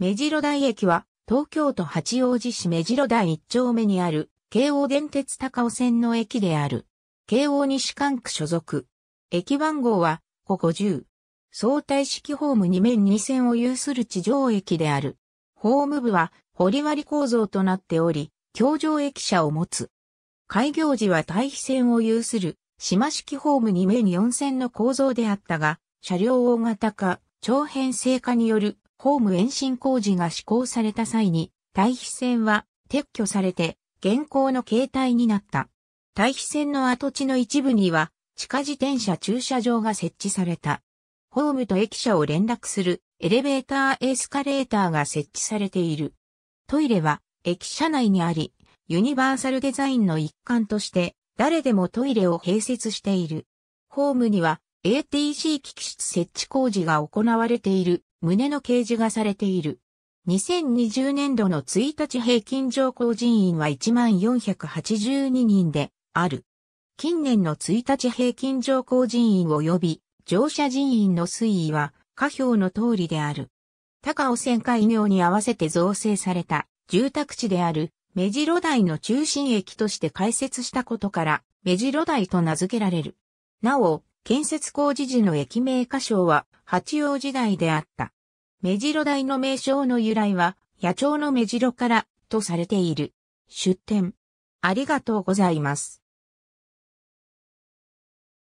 目白台駅は、東京都八王子市目白台一丁目にある、京王電鉄高尾線の駅である。京王西管区所属。駅番号は、こ50。相対式ホーム2面2線を有する地上駅である。ホーム部は、堀割構造となっており、橋上駅舎を持つ。開業時は対比線を有する、島式ホーム2面4線の構造であったが、車両大型化、長編成化によるホーム延伸工事が施行された際に、対比線は撤去されて、現行の形態になった。対比線の跡地の一部には、地下自転車駐車場が設置された。ホームと駅舎を連絡するエレベーターエスカレーターが設置されている。トイレは駅舎内にあり、ユニバーサルデザインの一環として誰でもトイレを併設している。ホームには ATC 機器室設置工事が行われている胸の掲示がされている。2020年度の1日平均上降人員は1482人である。近年の1日平均上降人員及び乗車人員の推移は下表の通りである。高尾線開業に合わせて造成された住宅地である目白台の中心駅として開設したことから目白台と名付けられる。なお、建設工事時の駅名箇所は八王子台であった。目白台の名称の由来は、野鳥の目白からとされている。出展。ありがとうございます。